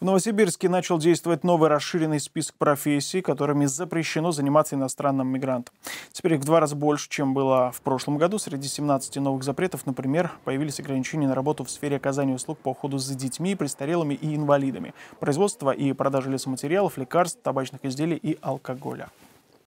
В Новосибирске начал действовать новый расширенный список профессий, которыми запрещено заниматься иностранным мигрантам. Теперь их в два раза больше, чем было в прошлом году. Среди 17 новых запретов, например, появились ограничения на работу в сфере оказания услуг по уходу за детьми, престарелыми и инвалидами, производство и продажа лесоматериалов, лекарств, табачных изделий и алкоголя.